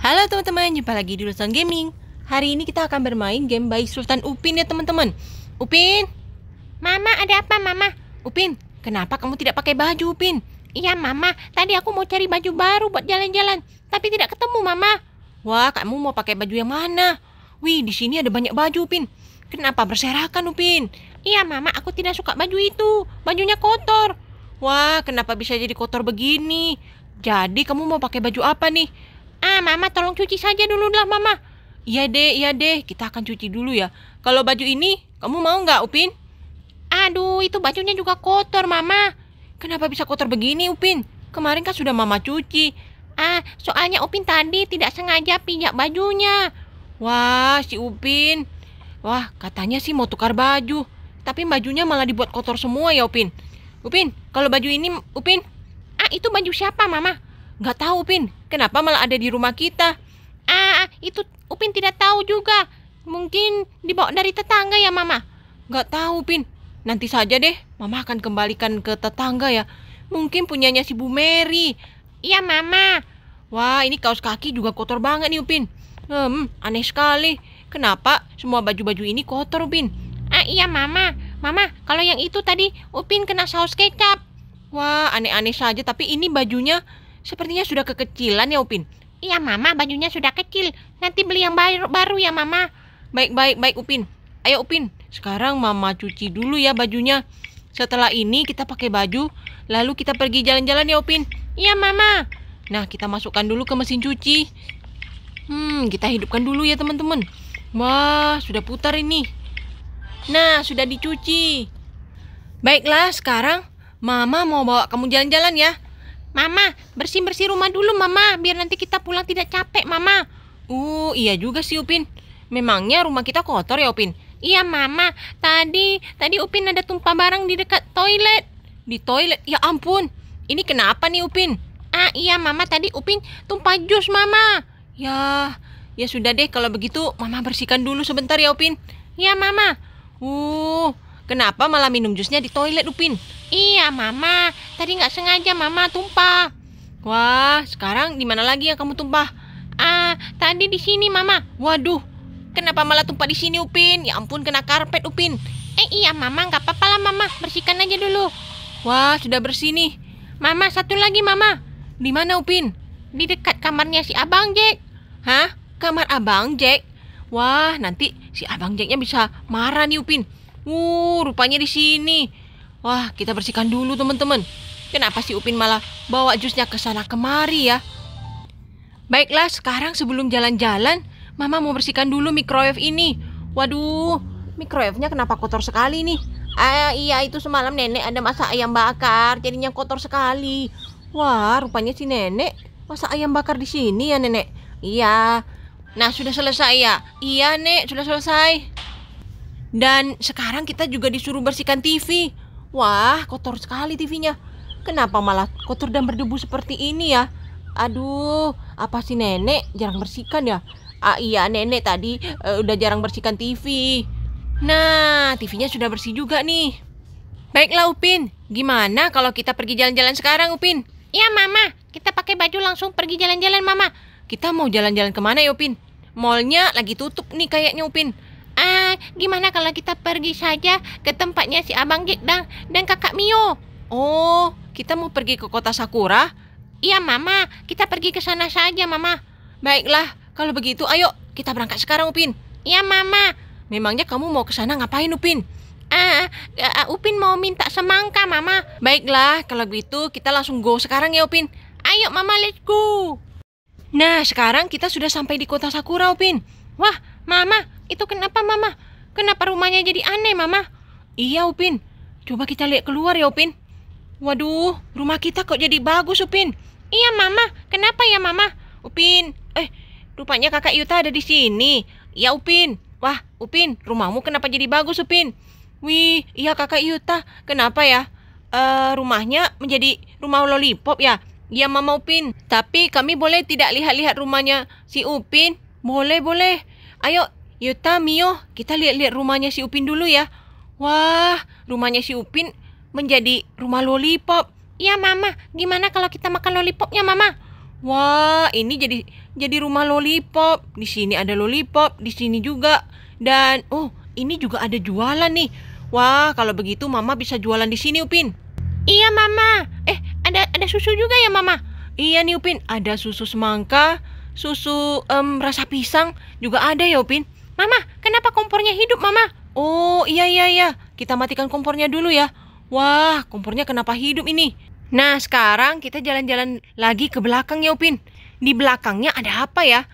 Halo teman-teman, jumpa lagi di Sultan Gaming Hari ini kita akan bermain game by Sultan Upin ya teman-teman Upin Mama ada apa mama? Upin, kenapa kamu tidak pakai baju Upin? Iya mama, tadi aku mau cari baju baru buat jalan-jalan Tapi tidak ketemu mama Wah, kamu mau pakai baju yang mana? Wih, di sini ada banyak baju Upin Kenapa berserakan Upin? Iya mama, aku tidak suka baju itu Bajunya kotor Wah, kenapa bisa jadi kotor begini? Jadi kamu mau pakai baju apa nih? Ah, Mama tolong cuci saja dulu lah, Mama. Iya deh, iya deh, kita akan cuci dulu ya. Kalau baju ini, kamu mau nggak, Upin? Aduh, itu bajunya juga kotor, Mama. Kenapa bisa kotor begini, Upin? Kemarin kan sudah Mama cuci. Ah, soalnya Upin tadi tidak sengaja pinjak bajunya. Wah, si Upin. Wah, katanya sih mau tukar baju. Tapi bajunya malah dibuat kotor semua ya, Upin. Upin, kalau baju ini, Upin. Ah, itu baju siapa, Mama? Gak tahu, Pin. Kenapa malah ada di rumah kita? Ah, ah, itu Upin tidak tahu juga. Mungkin dibawa dari tetangga ya, Mama. Gak tahu, Pin. Nanti saja deh, Mama akan kembalikan ke tetangga ya. Mungkin punyanya si Bu Mary. Iya, Mama. Wah, ini kaos kaki juga kotor banget nih, Upin. Hmm, aneh sekali. Kenapa semua baju-baju ini kotor, Upin? Ah, iya, Mama. Mama, kalau yang itu tadi Upin kena saus kecap. Wah, aneh-aneh saja, tapi ini bajunya Sepertinya sudah kekecilan ya Upin. Iya Mama, bajunya sudah kecil. Nanti beli yang baru, baru ya Mama. Baik, baik, baik Upin. Ayo Upin, sekarang Mama cuci dulu ya bajunya. Setelah ini kita pakai baju, lalu kita pergi jalan-jalan ya Upin. Iya Mama. Nah, kita masukkan dulu ke mesin cuci. Hmm, kita hidupkan dulu ya teman-teman. Wah, sudah putar ini. Nah, sudah dicuci. Baiklah, sekarang Mama mau bawa kamu jalan-jalan ya. Mama, bersih-bersih rumah dulu Mama, biar nanti kita pulang tidak capek Mama. Uh, iya juga sih Upin. Memangnya rumah kita kotor ya Upin? Iya Mama, tadi tadi Upin ada tumpah barang di dekat toilet. Di toilet, ya ampun. Ini kenapa nih Upin? Ah iya Mama, tadi Upin tumpah jus Mama. Ya, ya sudah deh kalau begitu Mama bersihkan dulu sebentar ya Upin. Iya Mama. Uh, Kenapa malah minum jusnya di toilet, Upin? Iya, Mama. Tadi nggak sengaja Mama tumpah. Wah, sekarang di mana lagi yang kamu tumpah? Ah, tadi di sini, Mama. Waduh, kenapa malah tumpah di sini, Upin? Ya ampun, kena karpet, Upin. Eh, iya, Mama. Nggak apa-apa lah, Mama. Bersihkan aja dulu. Wah, sudah bersih nih. Mama, satu lagi, Mama. Di mana, Upin? Di dekat kamarnya si Abang Jack. Hah? Kamar Abang Jack? Wah, nanti si Abang Jacknya bisa marah nih, Upin. Uh, rupanya di sini. Wah, kita bersihkan dulu teman-teman. Kenapa si Upin malah bawa jusnya ke sana kemari ya? Baiklah, sekarang sebelum jalan-jalan, Mama mau bersihkan dulu microwave ini. Waduh, microwave-nya kenapa kotor sekali nih? Ah, iya itu semalam nenek ada masak ayam bakar, jadinya kotor sekali. Wah, rupanya si nenek masak ayam bakar di sini ya nenek. Iya. Nah, sudah selesai ya? Iya, Nek, sudah selesai. Dan sekarang kita juga disuruh bersihkan TV. Wah, kotor sekali TV-nya. Kenapa malah kotor dan berdebu seperti ini ya? Aduh, apa sih nenek jarang bersihkan ya? Ah, iya, nenek tadi uh, udah jarang bersihkan TV. Nah, TV-nya sudah bersih juga nih. Baiklah Upin, gimana kalau kita pergi jalan-jalan sekarang Upin? Iya Mama, kita pakai baju langsung pergi jalan-jalan Mama. Kita mau jalan-jalan kemana ya Upin? Mallnya lagi tutup nih kayaknya Upin. Ah, gimana kalau kita pergi saja ke tempatnya si Abang Gek dan, dan Kakak Mio? Oh, kita mau pergi ke kota Sakura? Iya, Mama. Kita pergi ke sana saja, Mama. Baiklah, kalau begitu ayo kita berangkat sekarang, Upin. Iya, Mama. Memangnya kamu mau ke sana ngapain, Upin? Ah, uh, Upin mau minta semangka, Mama. Baiklah, kalau begitu kita langsung go sekarang ya, Upin. Ayo, Mama, let's go. Nah, sekarang kita sudah sampai di kota Sakura, Upin. Wah, Mama, itu kenapa Mama? Kenapa rumahnya jadi aneh Mama? Iya Upin, coba kita lihat keluar ya Upin. Waduh, rumah kita kok jadi bagus Upin. Iya Mama, kenapa ya Mama? Upin, eh rupanya kakak Yuta ada di sini. Iya Upin, wah Upin rumahmu kenapa jadi bagus Upin? Wih, iya kakak Yuta, kenapa ya? Uh, rumahnya menjadi rumah lollipop ya? Iya Mama Upin, tapi kami boleh tidak lihat-lihat rumahnya si Upin? Boleh, boleh. Ayo Yuta, ya, Mio, kita lihat-lihat rumahnya si Upin dulu ya. Wah, rumahnya si Upin menjadi rumah lollipop. Iya, Mama. Gimana kalau kita makan lollipopnya, Mama? Wah, ini jadi jadi rumah lollipop. Di sini ada lollipop, di sini juga. Dan oh, ini juga ada jualan nih. Wah, kalau begitu Mama bisa jualan di sini, Upin. Iya, Mama. Eh, ada ada susu juga ya, Mama? Iya nih, Upin. Ada susu semangka, susu um, rasa pisang juga ada ya, Upin. Mama, kenapa kompornya hidup, Mama? Oh, iya, iya, iya. Kita matikan kompornya dulu ya. Wah, kompornya kenapa hidup ini? Nah, sekarang kita jalan-jalan lagi ke belakang ya, Upin. Di belakangnya ada apa ya?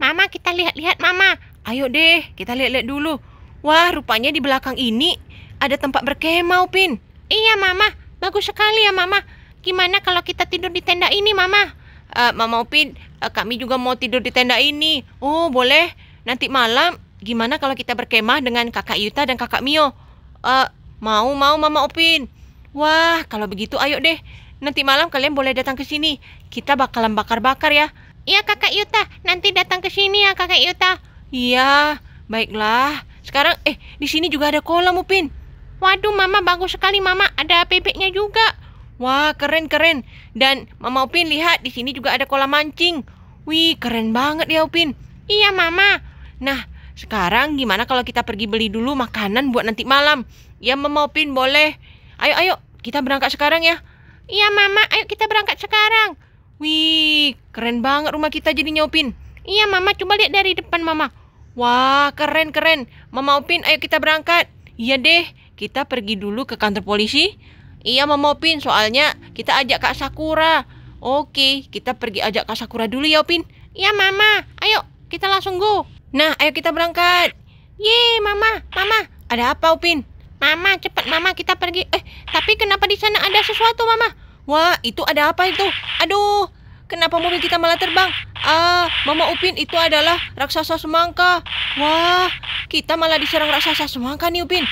Mama, kita lihat-lihat, Mama. Ayo deh, kita lihat-lihat dulu. Wah, rupanya di belakang ini ada tempat berkemah, Upin. Iya, Mama. Bagus sekali ya, Mama. Gimana kalau kita tidur di tenda ini, Mama? Uh, Mama Upin, uh, eh, kami juga mau tidur di tenda ini. Oh, boleh. Nanti malam gimana kalau kita berkemah dengan kakak Yuta dan kakak Mio? Uh, mau, mau Mama Opin. Wah, kalau begitu ayo deh. Nanti malam kalian boleh datang ke sini. Kita bakalan bakar-bakar ya. Iya kakak Yuta, nanti datang ke sini ya kakak Yuta. Iya, baiklah. Sekarang, eh di sini juga ada kolam Upin. Waduh mama bagus sekali mama, ada bebeknya juga. Wah keren keren. Dan mama Upin lihat di sini juga ada kolam mancing. Wih keren banget ya Upin. Iya mama. Nah sekarang gimana kalau kita pergi beli dulu makanan buat nanti malam? Ya, Mama Upin boleh. Ayo, ayo, kita berangkat sekarang ya. Iya, Mama, ayo kita berangkat sekarang. Wih, keren banget rumah kita jadi nyopin. Iya, Mama, coba lihat dari depan Mama. Wah, keren-keren. Mama opin, ayo kita berangkat. Iya deh, kita pergi dulu ke kantor polisi. Iya, Mama opin, soalnya kita ajak Kak Sakura. Oke, kita pergi ajak Kak Sakura dulu ya, opin. Iya, Mama. Ayo, kita langsung go. Nah, ayo kita berangkat. Ye, Mama, Mama. Ada apa, Upin? Mama, cepat Mama kita pergi. Eh, tapi kenapa di sana ada sesuatu, Mama? Wah, itu ada apa itu? Aduh, kenapa mobil kita malah terbang? Ah, Mama Upin itu adalah raksasa semangka. Wah, kita malah diserang raksasa semangka nih, Upin.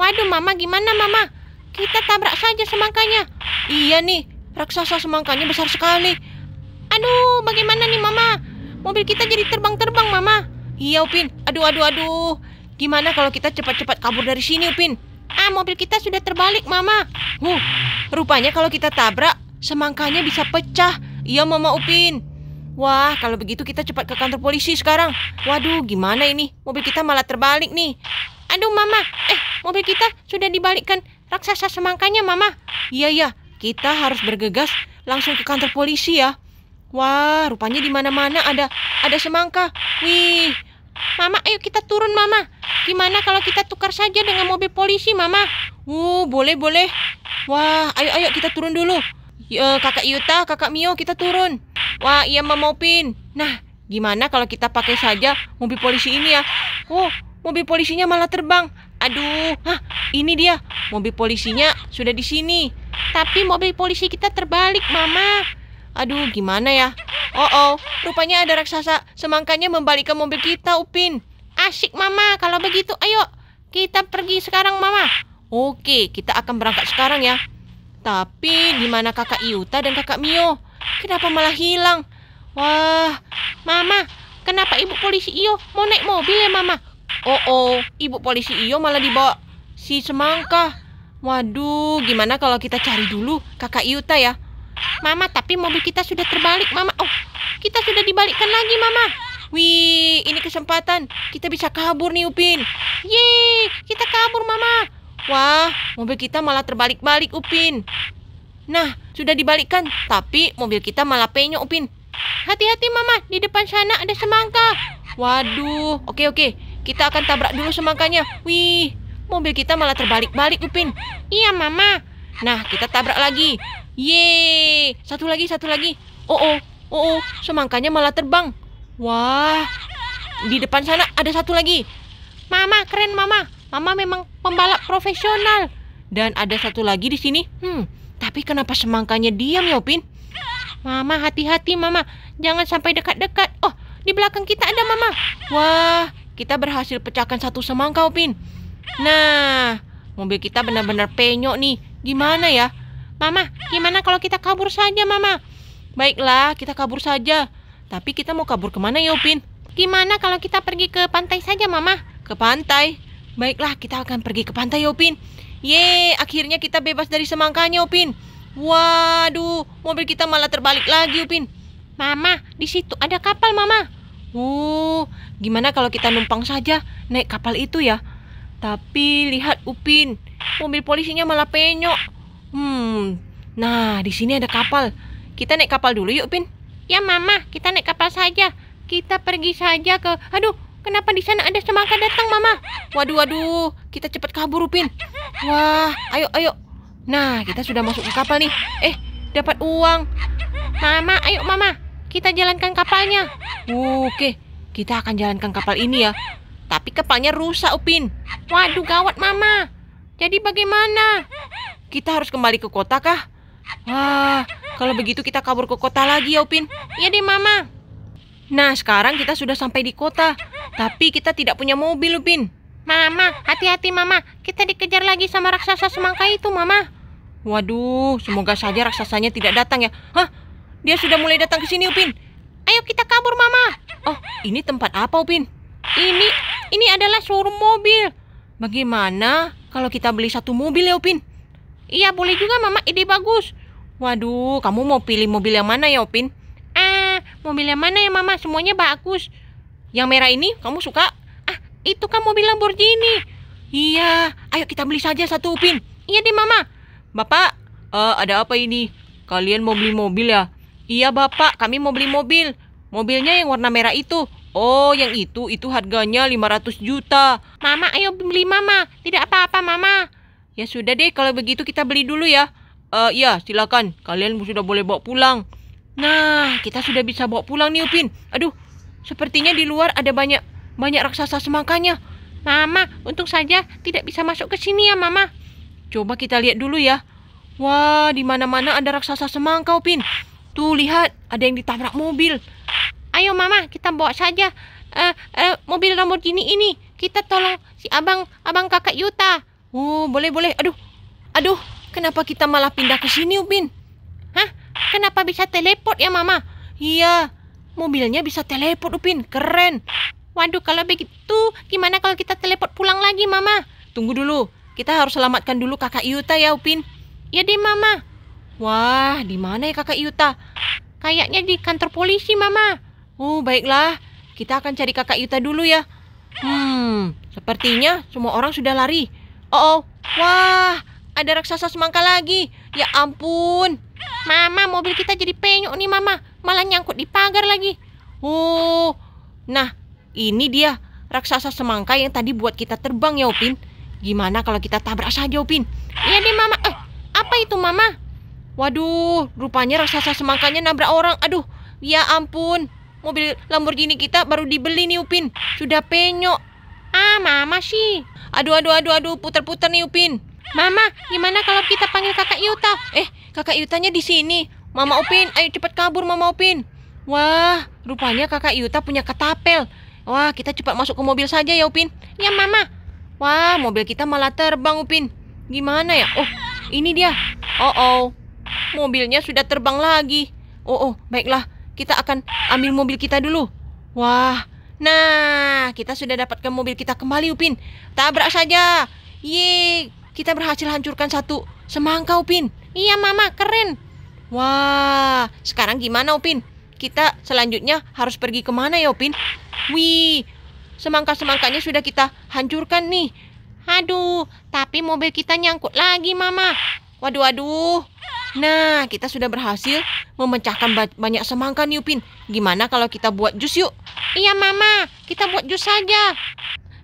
Waduh, Mama gimana, Mama? Kita tabrak saja semangkanya. Iya nih, raksasa semangkanya besar sekali. Aduh, bagaimana nih, Mama? Mobil kita jadi terbang-terbang, Mama. Iya, Upin. Aduh, aduh, aduh. Gimana kalau kita cepat-cepat kabur dari sini, Upin? Ah, mobil kita sudah terbalik, Mama. Huh, rupanya kalau kita tabrak, semangkanya bisa pecah. Iya, Mama Upin. Wah, kalau begitu kita cepat ke kantor polisi sekarang. Waduh, gimana ini? Mobil kita malah terbalik nih. Aduh, Mama. Eh, mobil kita sudah dibalikkan raksasa semangkanya, Mama. Iya, iya. Kita harus bergegas langsung ke kantor polisi ya. Wah, rupanya di mana-mana ada ada semangka. Wih, Mama, ayo kita turun, Mama. Gimana kalau kita tukar saja dengan mobil polisi, Mama? Uh, boleh, boleh. Wah, ayo, ayo kita turun dulu. Ya, kakak Yuta, kakak Mio, kita turun. Wah, iya, Mama Opin. Nah, gimana kalau kita pakai saja mobil polisi ini ya? Oh, mobil polisinya malah terbang. Aduh, hah, ini dia. Mobil polisinya sudah di sini. Tapi mobil polisi kita terbalik, Mama. Aduh, gimana ya? Oh oh, rupanya ada raksasa semangkanya membalikkan mobil kita, Upin. Asik, Mama. Kalau begitu, ayo kita pergi sekarang, Mama. Oke, kita akan berangkat sekarang ya. Tapi di mana kakak Iuta dan kakak Mio? Kenapa malah hilang? Wah, Mama, kenapa ibu polisi Iyo mau naik mobil ya, Mama? Oh oh, ibu polisi Iyo malah dibawa si semangka. Waduh, gimana kalau kita cari dulu kakak Iuta ya? Mama, tapi mobil kita sudah terbalik, Mama. Oh, kita sudah dibalikkan lagi, Mama. Wih, ini kesempatan. Kita bisa kabur nih, Upin. Yeay, kita kabur, Mama. Wah, mobil kita malah terbalik-balik, Upin. Nah, sudah dibalikkan, tapi mobil kita malah penyok, Upin. Hati-hati, Mama. Di depan sana ada semangka. Waduh, oke, oke. Kita akan tabrak dulu semangkanya. Wih, mobil kita malah terbalik-balik, Upin. Iya, Mama. Nah, kita tabrak lagi. Ye, satu lagi, satu lagi. Oh, oh, oh, oh, semangkanya malah terbang. Wah, di depan sana ada satu lagi. Mama, keren mama. Mama memang pembalap profesional. Dan ada satu lagi di sini. Hmm, tapi kenapa semangkanya diam ya, Pin? Mama, hati-hati mama. Jangan sampai dekat-dekat. Oh, di belakang kita ada mama. Wah, kita berhasil pecahkan satu semangka, Pin. Nah, mobil kita benar-benar penyok nih. Gimana ya? Mama, gimana kalau kita kabur saja, Mama? Baiklah, kita kabur saja. Tapi kita mau kabur kemana Yopin? Gimana kalau kita pergi ke pantai saja, Mama? Ke pantai? Baiklah, kita akan pergi ke pantai, Yopin. Yeay, akhirnya kita bebas dari semangkanya, Yopin. Waduh, mobil kita malah terbalik lagi, Yopin. Mama, di situ ada kapal, Mama. Uh, gimana kalau kita numpang saja naik kapal itu ya? Tapi lihat Upin, mobil polisinya malah penyok. Hmm, nah di sini ada kapal. Kita naik kapal dulu yuk, Pin. Ya, Mama, kita naik kapal saja. Kita pergi saja ke... Aduh, kenapa di sana ada semangka datang, Mama? Waduh, waduh, kita cepat kabur, Upin. Wah, ayo, ayo. Nah, kita sudah masuk ke kapal nih. Eh, dapat uang. Mama, ayo, Mama. Kita jalankan kapalnya. Oke, kita akan jalankan kapal ini ya. Tapi kapalnya rusak, Upin. Waduh, gawat, Mama. Jadi bagaimana? Kita harus kembali ke kota kah? Wah, kalau begitu kita kabur ke kota lagi ya, Upin. Iya deh, Mama. Nah, sekarang kita sudah sampai di kota. Tapi kita tidak punya mobil, Upin. Mama, hati-hati, Mama. Kita dikejar lagi sama raksasa semangka itu, Mama. Waduh, semoga saja raksasanya tidak datang ya. Hah? Dia sudah mulai datang ke sini, Upin. Ayo kita kabur, Mama. Oh, ini tempat apa, Upin? Ini, ini adalah showroom mobil. Bagaimana kalau kita beli satu mobil ya, Upin? Iya boleh juga mama, ide bagus. Waduh, kamu mau pilih mobil yang mana ya Opin? Ah, mobil yang mana ya mama? Semuanya bagus. Yang merah ini kamu suka? Ah, itu kan mobil Lamborghini. Iya, ayo kita beli saja satu opin. Iya deh mama. Bapak, uh, ada apa ini? Kalian mau beli mobil ya? Iya bapak, kami mau beli mobil. Mobilnya yang warna merah itu. Oh, yang itu, itu harganya 500 juta. Mama, ayo beli mama. Tidak apa-apa mama. Ya sudah deh, kalau begitu kita beli dulu ya. Uh, ya, silakan. Kalian sudah boleh bawa pulang. Nah, kita sudah bisa bawa pulang nih Upin. Aduh, sepertinya di luar ada banyak banyak raksasa semangkanya. Mama, untung saja tidak bisa masuk ke sini ya, Mama. Coba kita lihat dulu ya. Wah, di mana-mana ada raksasa semangka, Upin. Tuh, lihat, ada yang ditabrak mobil. Ayo, Mama, kita bawa saja uh, uh, mobil Lamborghini ini. Kita tolong si abang abang kakak Yuta. Oh, boleh boleh. Aduh. Aduh, kenapa kita malah pindah ke sini, Ubin? Hah? Kenapa bisa teleport ya, Mama? Iya, mobilnya bisa teleport, Upin. Keren. Waduh, kalau begitu gimana kalau kita teleport pulang lagi, Mama? Tunggu dulu. Kita harus selamatkan dulu Kakak Yuta ya, Upin. Iya deh, Mama. Wah, di mana ya Kakak Yuta? Kayaknya di kantor polisi, Mama. Oh, baiklah. Kita akan cari Kakak Yuta dulu ya. Hmm, sepertinya semua orang sudah lari. Oh, oh, wah, ada raksasa semangka lagi. Ya ampun. Mama, mobil kita jadi penyok nih, Mama. Malah nyangkut di pagar lagi. Oh, nah, ini dia raksasa semangka yang tadi buat kita terbang ya, Upin. Gimana kalau kita tabrak saja, Upin? Iya nih Mama. Eh, apa itu, Mama? Waduh, rupanya raksasa semangkanya nabrak orang. Aduh, ya ampun. Mobil Lamborghini kita baru dibeli nih, Upin. Sudah penyok. Ah, Mama sih. Aduh, aduh, aduh, aduh, puter-puter nih Upin. Mama, gimana kalau kita panggil kakak Yuta? Eh, kakak Yutanya di sini. Mama Upin, ayo cepat kabur Mama Upin. Wah, rupanya kakak Yuta punya ketapel. Wah, kita cepat masuk ke mobil saja ya Upin. Ya Mama. Wah, mobil kita malah terbang Upin. Gimana ya? Oh, ini dia. Oh, oh. Mobilnya sudah terbang lagi. Oh, oh, baiklah. Kita akan ambil mobil kita dulu. Wah, Nah, kita sudah dapatkan mobil kita kembali, Upin. Tabrak saja. Ye, kita berhasil hancurkan satu semangka, Upin. Iya, Mama, keren. Wah, sekarang gimana, Upin? Kita selanjutnya harus pergi kemana ya, Upin? Wih, semangka-semangkanya sudah kita hancurkan nih. Aduh, tapi mobil kita nyangkut lagi, Mama. Waduh, waduh. Nah, kita sudah berhasil memecahkan banyak semangka nih Upin. Gimana kalau kita buat jus yuk? Iya Mama, kita buat jus saja.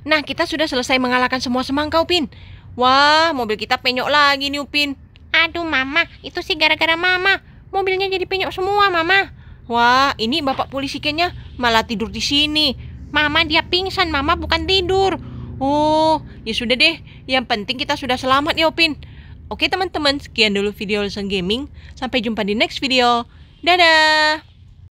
Nah, kita sudah selesai mengalahkan semua semangka Upin. Wah, mobil kita penyok lagi nih Upin. Aduh Mama, itu sih gara-gara Mama. Mobilnya jadi penyok semua Mama. Wah, ini bapak polisi kayaknya malah tidur di sini. Mama dia pingsan, Mama bukan tidur. Oh, ya sudah deh. Yang penting kita sudah selamat ya Upin. Oke teman-teman, sekian dulu video Lesson Gaming. Sampai jumpa di next video. Dadah!